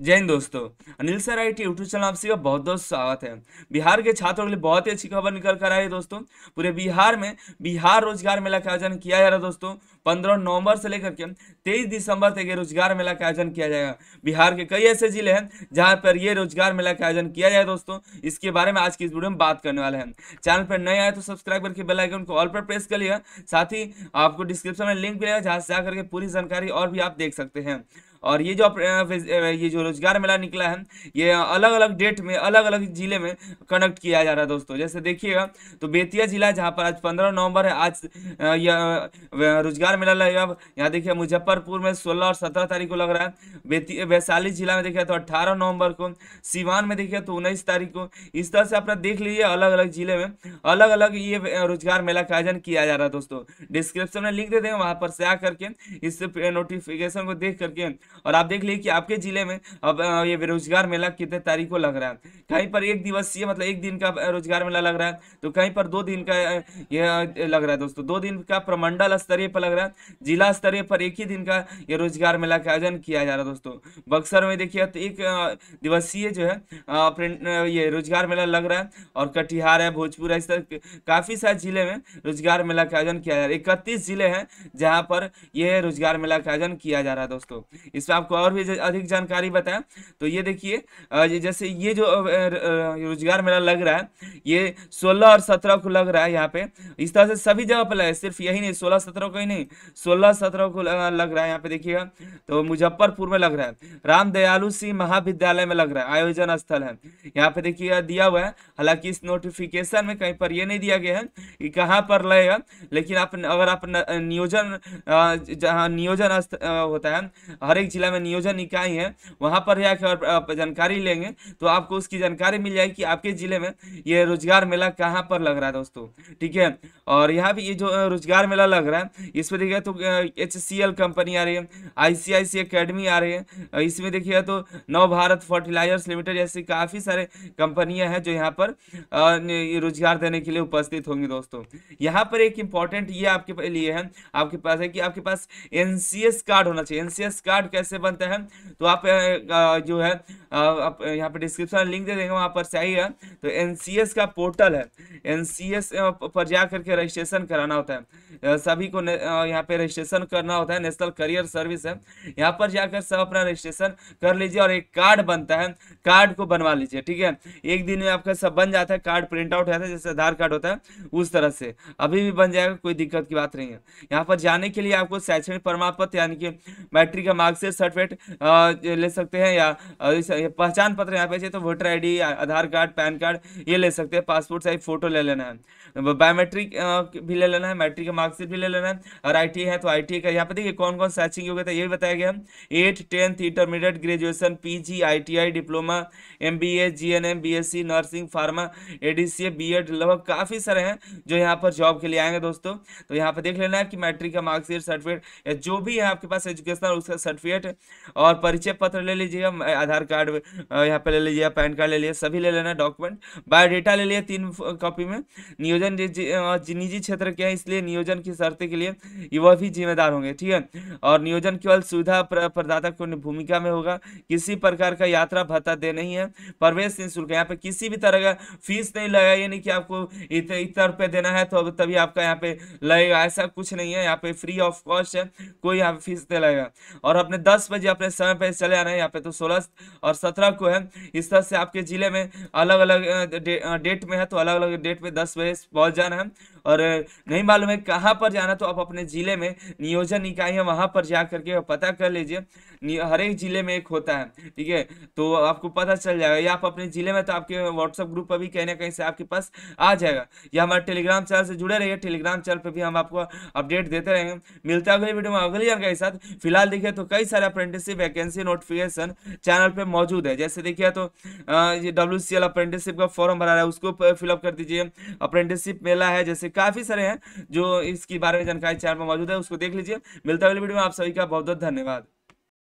जय हिंद दोस्तों Anil sir I T YouTube channel आपसी का बहुत बहुत स्वागत है बिहार के छात्रों के लिए बहुत ही अच्छी खबर निकल कर आई है दोस्तों पूरे बिहार में बिहार रोजगार मेला का आयोजन किया जा रहा है दोस्तों पंद्रह नवंबर से लेकर के तेईस दिसंबर तक ये रोजगार मेला का आयोजन किया जाएगा बिहार के कई ऐसे जिले हैं जहाँ पर ये रोजगार मेला का आयोजन किया जाए दोस्तों इसके बारे में आज की इस वीडियो में बात करने वाले हैं चैनल पर नए आए तो सब्सक्राइब करके बेलाइकन को ऑल पर प्रेस कर लिया साथ ही आपको डिस्क्रिप्शन में लिंक मिलेगा जहाँ से जाकर के पूरी जानकारी और भी आप देख सकते हैं और ये जो ये जो रोजगार मेला निकला है ये अलग अलग डेट में अलग अलग जिले में कंडक्ट किया जा रहा है दोस्तों जैसे देखिएगा तो बेतिया जिला जहाँ पर आज पंद्रह नवंबर है आज ये रोजगार मेला लगेगा यहाँ देखिए मुजफ्फरपुर में सोलह और सत्रह तारीख को लग रहा है बेती वैशाली जिला में देखिए तो अट्ठारह नवंबर को सीवान में देखिए तो उन्नीस तारीख को इस तरह से अपना देख लीजिए अलग अलग जिले में अलग अलग ये रोजगार मेला का आयोजन किया जा रहा है दोस्तों डिस्क्रिप्शन में लिंक दे देंगे वहाँ पर से आ करके इस नोटिफिकेशन को देख करके और आप देख लीजिए कि आपके जिले में अब ये बेरोजगार मेला कितने तारीख को लग रहा है कहीं पर एक दिवसीय मतलब एक दिन का रोजगार मेला लग रहा है तो कहीं पर दो दिन का ये लग रहा है दोस्तों दो दिन का प्रमंडल स्तरीय पर लग रहा है जिला स्तरीय पर एक ही दिन का ये रोजगार मेला का आयोजन किया जा रहा है दोस्तों बक्सर में देखिए तो एक दिवसीय जो है ये रोजगार मेला लग रहा है और कटिहार है भोजपुर है इस तरह काफी सारे जिले में रोजगार मेला का आयोजन किया जा रहा है इकतीस जिले हैं जहाँ पर यह रोजगार मेला का आयोजन किया जा रहा है दोस्तों इस पर आपको और भी अधिक जानकारी बताएं तो ये देखिए जैसे ये जो रोजगार मेला लग रहा है ये सोलह और सत्रह को लग रहा है यहाँ पे इस तरह से सभी जगह पर लगा सिर्फ यही नहीं सोलह सत्रह को ही नहीं सोलह सत्रह को लग रहा है यहाँ पे देखिएगा तो मुजफ्फरपुर में लग रहा है राम दयालु सिंह महाविद्यालय में लग रहा है आयोजन स्थल है यहाँ पे देखिएगा दिया हुआ है हालांकि इस नोटिफिकेशन में कहीं पर यह नहीं दिया गया है कि कहाँ पर लगेगा लेकिन आप अगर आप नियोजन जहाँ नियोजन होता है हर एक प्रत्येक जिला में नियोजन इकाई है वहां पर जाकर जानकारी लेंगे तो आपको उसकी जानकारी मिल जाएगी कि आपके ज़िले में ये रोजगार मेला कहाँ पर लग रहा है दोस्तों ठीक है और यहाँ भी ये जो रोजगार मेला लग रहा है इसमें देखिए तो एच कंपनी आ रही है आई अकेडमी आ रही है इसमें देखिए तो नव भारत फर्टिलाइजर्स लिमिटेड जैसी काफ़ी सारे कंपनियां हैं जो यहाँ पर रोजगार देने के लिए उपस्थित होंगी दोस्तों यहाँ पर एक इंपॉर्टेंट ये आपके लिए है आपके पास है कि आपके पास एनसीएस कार्ड होना चाहिए एनसीएस कार्ड कैसे बनता है तो आप जो है आप यहाँ पे डिस्क्रिप्शन लिंक दे देंगे वहाँ पर सही तो है तो एन का पोर्टल है एन पर जा करके रजिस्ट्रेशन कराना होता है सभी को यहाँ पे रजिस्ट्रेशन करना होता है नेशनल करियर सर्विस है यहाँ पर जाकर सब अपना रजिस्ट्रेशन कर लीजिए और एक कार्ड बनता है कार्ड को बनवा लीजिए ठीक है एक दिन में आपका सब बन जाता है कार्ड प्रिंट आउट होता है जैसे आधार कार्ड होता है उस तरह से अभी भी बन जाएगा कोई दिक्कत की बात नहीं है यहाँ पर जाने के लिए आपको शैक्षणिक प्रमाण पत्र यानी कि मैट्रिक का मार्क्स से सर्टिफिकेट ले सकते हैं या पहचान पत्र यहाँ पे चाहिए तो voter ID Aadhaar card PAN card ये ले सकते हैं पासपोर्ट साइज फोटो ले लेना है बायोमेट्रिक भी ले लेना है मैट्रिक का मार्कशीट भी ले लेना है और आई e है तो आई e का यहाँ पे देखिए कौन कौन शैक्षिक योग्यता ये भी बताया गया eight tenth intermediate graduation P G diploma M B A G N M B S C nursing pharma A D C A B Ed लगभग काफ़ी सारे हैं जो यहाँ पर जॉब के लिए आएंगे दोस्तों तो यहाँ पर देख लेना है कि मैट्रिक का मार्कशीट सर्टिफिकेट या जो भी है आपके पास एजुकेशनल उसका सर्टिफिकेट सर्टिफिकेट और परिचय पत्र ले लीजिएगा आधार कार्ड यहाँ पे ले लीजिएगा पैन कार्ड ले लिया सभी ले लेना डॉक्यूमेंट बायोडेटा ले लिया तीन कॉपी में नियोजन निजी क्षेत्र के हैं इसलिए नियोजन की शर्त के लिए वह भी जिम्मेदार होंगे ठीक है और नियोजन केवल सुविधा प्रदाता को भूमिका में होगा किसी प्रकार का यात्रा भत्ता दे नहीं है प्रवेश निःशुल्क यहाँ पे किसी भी तरह का फीस नहीं लगा यानी कि आपको इतना रुपये देना है तो तभी आपका यहाँ पे लगेगा ऐसा कुछ नहीं है यहाँ पे फ्री ऑफ कॉस्ट है कोई यहाँ पे फीस नहीं लगेगा और अपने दस बजे अपने समय पे चले आना है यहाँ पे तो सोलह और सत्रह को है इस तरह से आपके जिले में अलग अलग डेट में है तो अलग अलग डेट में दस बजे पहुंच जाना है और नहीं मालूम है कहाँ पर जाना तो आप अपने जिले में नियोजन इकाई है वहां पर जा करके पता कर लीजिए हर एक जिले में एक होता है ठीक है तो आपको पता चल जाएगा या आप अपने जिले में तो आपके व्हाट्सअप ग्रुप पर भी कहीं ना कहीं से आपके पास आ जाएगा या हमारे टेलीग्राम चैनल से जुड़े रहिए टेलीग्राम चैनल पर भी हम आपको अपडेट देते रहेंगे मिलता है अगले वीडियो में अगली जानकारी के साथ फिलहाल देखिए तो कई सारे अप्रेंटिसशिप वैकेंसी नोटिफिकेशन चैनल पे मौजूद है जैसे देखिए तो ये डब्ल्यू सी अप्रेंटिसशिप का फॉर्म भरा रहा है उसको फिलअप कर दीजिए अप्रेंटिसशिप मेला है जैसे काफ़ी सारे हैं जो इसके बारे में जानकारी चैनल पर मौजूद है उसको देख लीजिए मिलता है अगले वीडियो में आप सभी का बहुत बहुत धन्यवाद